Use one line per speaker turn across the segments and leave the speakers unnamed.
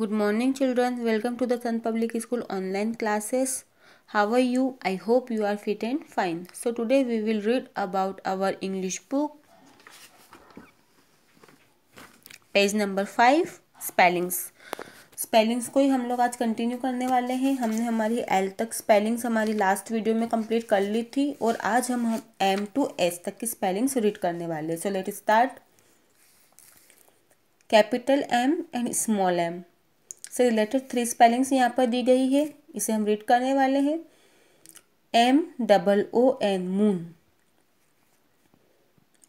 good morning children welcome to the Sant public school online classes how are you I hope you are fit and fine so today we will read about our English book page number five spellings spellings को ही हम लोग आज continue करने वाले हैं हमने हमारी एल तक स्पेलिंग्स हमारी लास्ट वीडियो में कंप्लीट कर ली थी और आज हम एम टू एस तक की स्पेलिंग्स रीड करने वाले हैं so let start capital M and small M से रिलेटेड थ्री स्पेलिंग्स यहाँ पर दी गई है इसे हम रीड करने वाले हैं M double O N moon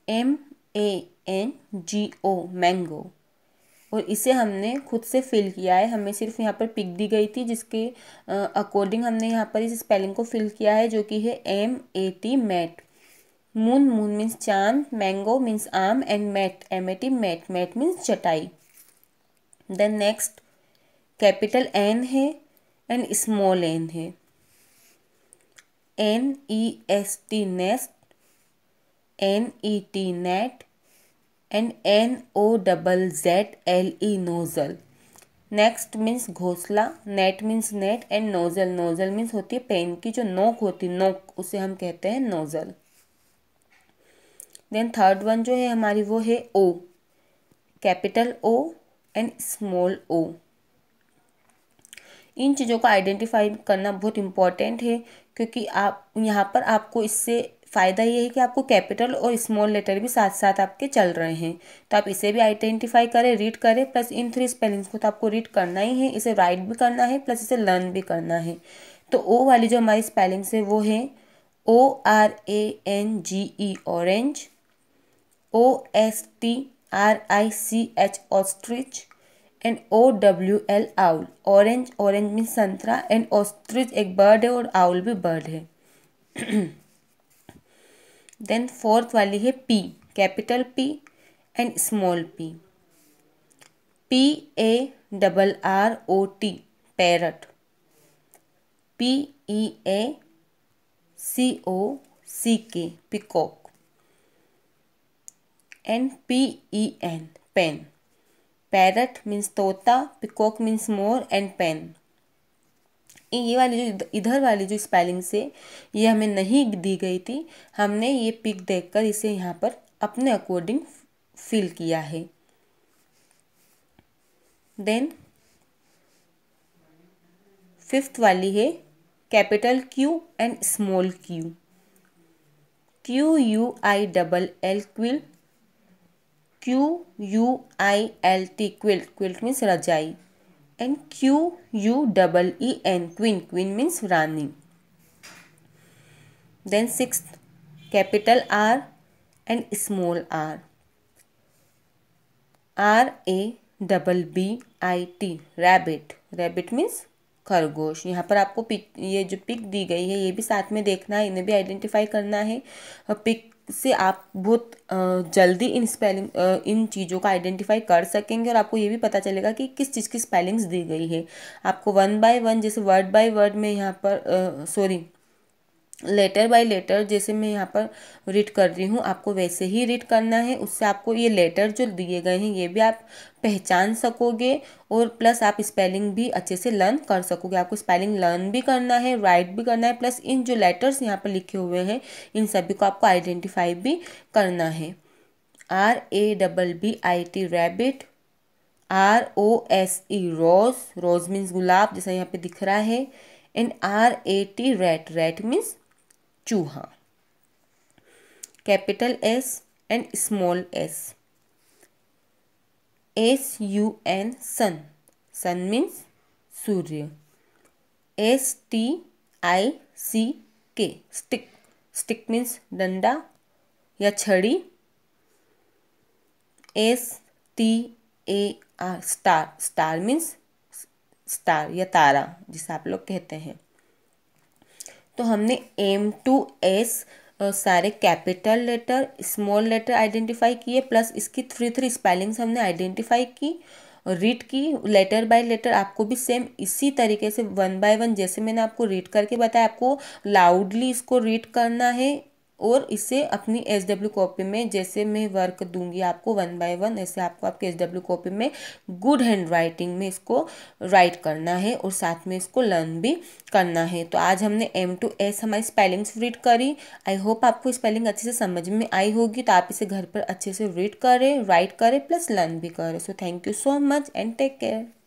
M A N G O mango और इसे हमने खुद से फिल किया है हमें सिर्फ यहाँ पर पिक दी गई थी जिसके अकॉर्डिंग हमने यहाँ पर इस स्पेलिंग को फिल किया है जो कि है M A T mat moon moon means चांद मैंगो मीन्स आम and mat M A T mat mat means चटाई देन नेक्स्ट कैपिटल एन है एंड स्मॉल एन है N E S T nest N E T net and N O double Z L E nozzle next means घोसला net means net and nozzle nozzle means होती है pen की जो नोक होती है नोक उसे हम कहते हैं नोज़ल देन थर्ड वन जो है हमारी वो है O capital O and small O इन चीज़ों को आइडेंटिफाई करना बहुत इम्पॉर्टेंट है क्योंकि आप यहाँ पर आपको इससे फ़ायदा ये है कि आपको कैपिटल और स्मॉल लेटर भी साथ साथ आपके चल रहे हैं तो आप इसे भी आइडेंटिफाई करें रीड करें प्लस इन थ्री स्पेलिंग्स को तो आपको रीड करना ही है इसे राइट भी करना है प्लस इसे लर्न भी करना है तो ओ वाली जो हमारी स्पेलिंग्स है वो है O R A N G E orange O S T R I C H ostrich and O W L owl orange orange mean संतरा एंड ऑस्ट्रिच एक बर्ड है और आउल भी बर्ड है देन फोर्थ वाली है P capital P and small P P A double R O T parrot P E A C O C K peacock and P E N pen parrot means तोता peacock means मोर and pen ये वाली जो इधर वाली जो spelling से ये हमें नहीं दी गई थी हमने ये पिक देखकर इसे यहाँ पर अपने अकॉर्डिंग फिल किया है देन फिफ्थ वाली है capital Q and small Q Q U I double L quill Q U I L T quilt quilt means रजाई and Q U double E N queen queen means रानी then six capital R and small R R A double B I T rabbit rabbit means खरगोश यहाँ पर आपको pick ये जो pick दी गई है ये भी साथ में देखना है इन्हें भी आइडेंटिफाई करना है और पिक से आप बहुत जल्दी इन स्पेलिंग इन चीज़ों का आइडेंटिफाई कर सकेंगे और आपको ये भी पता चलेगा कि किस चीज़ की स्पेलिंग्स दी गई है आपको वन बाय वन जैसे वर्ड बाय वर्ड में यहाँ पर सॉरी लेटर बाय लेटर जैसे मैं यहाँ पर रीड कर रही हूँ आपको वैसे ही रीड करना है उससे आपको ये लेटर जो दिए गए हैं ये भी आप पहचान सकोगे और प्लस आप स्पेलिंग भी अच्छे से लर्न कर सकोगे आपको स्पेलिंग लर्न भी करना है राइट भी करना है प्लस इन जो लेटर्स यहाँ पर लिखे हुए हैं इन सभी को आपको आइडेंटिफाई भी करना है R A double B I T rabbit R O S E rose rose means गुलाब जैसा यहाँ पे दिख रहा है and R A T rat rat means चूहा capital S and small S S U N sun sun means सूर्य S T I C K stick stick means डंडा या छड़ी S T A R star star means star या तारा जिसे आप लोग कहते हैं तो हमने एम टू एस सारे capital letter small letter identify किए प्लस इसकी थ्री थ्री स्पेलिंग्स हमने आइडेंटिफाई की रीड की लेटर बाय लेटर आपको भी सेम इसी तरीके से वन बाय वन जैसे मैंने आपको रीड करके बताया आपको लाउडली इसको रीड करना है और इसे अपनी एच डब्ल्यू कॉपी में जैसे मैं वर्क दूंगी आपको वन बाय वन ऐसे आपको आपके एच डब्ल्यू कॉपी में गुड हैंड राइटिंग में इसको राइट करना है और साथ में इसको लर्न भी करना है तो आज हमने एम टू एस हमारी स्पेलिंग्स रीड करी आई होप आपको स्पेलिंग अच्छे से समझ में आई होगी तो आप इसे घर पर अच्छे से रीड करें राइट करें प्लस लर्न भी करें so thank you so much and take care